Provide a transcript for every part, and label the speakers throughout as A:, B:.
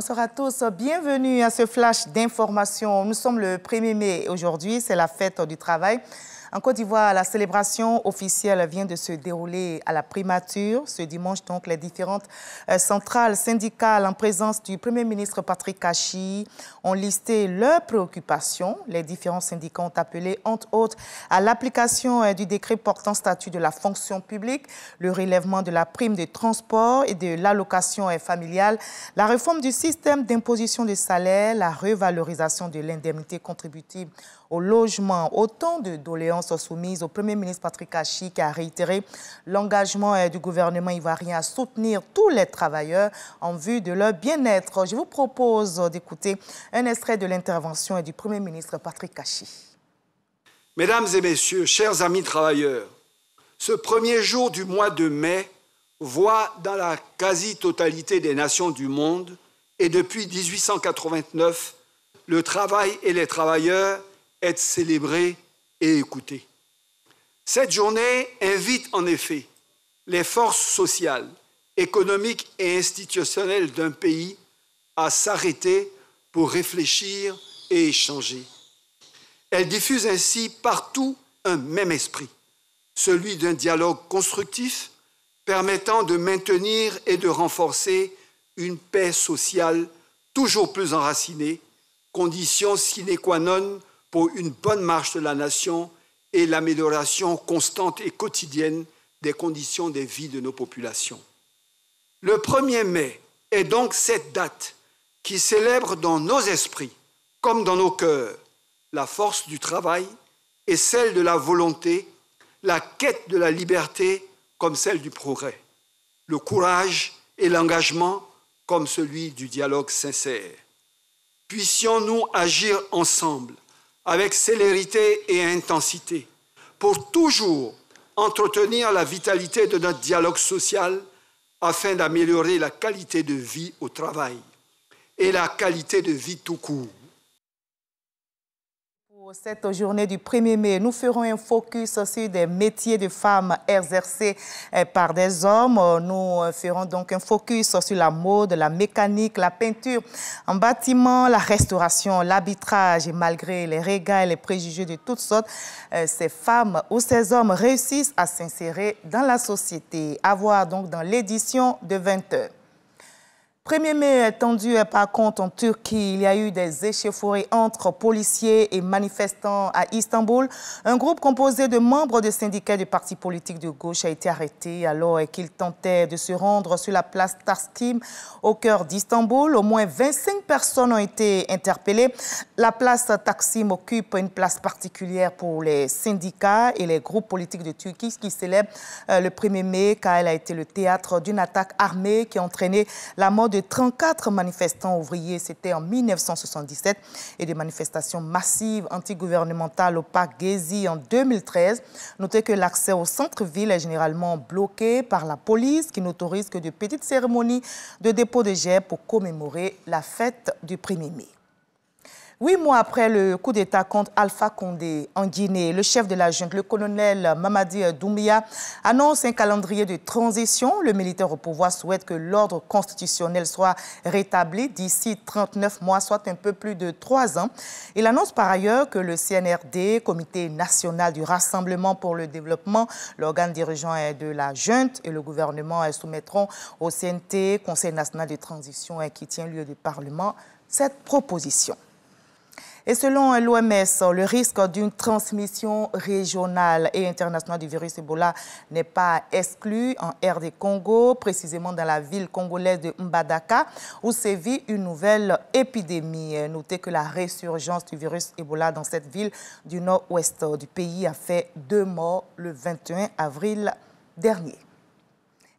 A: Bonsoir à tous. Bienvenue à ce flash d'information. Nous sommes le 1er mai aujourd'hui, c'est la fête du travail. En Côte d'Ivoire, la célébration officielle vient de se dérouler à la primature. Ce dimanche, donc, les différentes euh, centrales syndicales en présence du Premier ministre Patrick Cachy ont listé leurs préoccupations. Les différents syndicats ont appelé, entre autres, à l'application euh, du décret portant statut de la fonction publique, le relèvement de la prime de transport et de l'allocation euh, familiale, la réforme du système d'imposition des salaires, la revalorisation de l'indemnité contributive au logement, autant de doléances sont soumise au Premier ministre Patrick Hachi qui a réitéré l'engagement euh, du gouvernement ivoirien à soutenir tous les travailleurs en vue de leur bien-être. Je vous propose d'écouter un extrait de l'intervention du Premier ministre Patrick Hachi.
B: Mesdames et messieurs, chers amis travailleurs, ce premier jour du mois de mai voit dans la quasi-totalité des nations du monde et depuis 1889, le travail et les travailleurs être célébrés et écouter. Cette journée invite en effet les forces sociales, économiques et institutionnelles d'un pays à s'arrêter pour réfléchir et échanger. Elle diffuse ainsi partout un même esprit, celui d'un dialogue constructif permettant de maintenir et de renforcer une paix sociale toujours plus enracinée, condition sine qua non pour une bonne marche de la nation et l'amélioration constante et quotidienne des conditions des vies de nos populations. Le 1er mai est donc cette date qui célèbre dans nos esprits, comme dans nos cœurs, la force du travail et celle de la volonté, la quête de la liberté comme celle du progrès, le courage et l'engagement comme celui du dialogue sincère. Puissions-nous agir ensemble avec célérité et intensité pour toujours entretenir la vitalité de notre dialogue social afin d'améliorer la qualité de vie au travail et la qualité de vie tout court.
A: Pour cette journée du 1er mai, nous ferons un focus sur des métiers de femmes exercés eh, par des hommes. Nous euh, ferons donc un focus sur la mode, la mécanique, la peinture en bâtiment, la restauration, l'arbitrage. Et malgré les régats et les préjugés de toutes sortes, eh, ces femmes ou ces hommes réussissent à s'insérer dans la société. À voir donc dans l'édition de 20 heures. 1er mai est tendu par contre en Turquie, il y a eu des échauffourées entre policiers et manifestants à Istanbul. Un groupe composé de membres de syndicats de parti politique de gauche a été arrêté alors qu'il tentait de se rendre sur la place Taksim au cœur d'Istanbul. Au moins 25 personnes ont été interpellées. La place Taksim occupe une place particulière pour les syndicats et les groupes politiques de Turquie qui célèbrent euh, le 1er mai car elle a été le théâtre d'une attaque armée qui a entraîné la mort de les 34 manifestants ouvriers, c'était en 1977, et des manifestations massives antigouvernementales au parc Gezi en 2013. Notez que l'accès au centre-ville est généralement bloqué par la police qui n'autorise que de petites cérémonies de dépôt de jet pour commémorer la fête du 1er mai. Huit mois après le coup d'État contre Alpha Condé en Guinée, le chef de la junte, le colonel Mamadi Doumbia, annonce un calendrier de transition. Le militaire au pouvoir souhaite que l'ordre constitutionnel soit rétabli d'ici 39 mois, soit un peu plus de trois ans. Il annonce par ailleurs que le CNRD, Comité national du Rassemblement pour le développement, l'organe dirigeant de la junte et le gouvernement soumettront au CNT, Conseil national de transition qui tient lieu du parlement, cette proposition. Et selon l'OMS, le risque d'une transmission régionale et internationale du virus Ebola n'est pas exclu en RD Congo, précisément dans la ville congolaise de Mbadaka, où sévit une nouvelle épidémie. Notez que la résurgence du virus Ebola dans cette ville du nord-ouest du pays a fait deux morts le 21 avril dernier.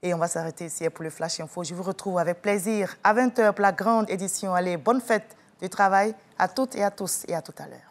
A: Et on va s'arrêter ici pour le Flash Info. Je vous retrouve avec plaisir à 20h pour la grande édition. Allez, bonne fête du travail à toutes et à tous et à tout à l'heure.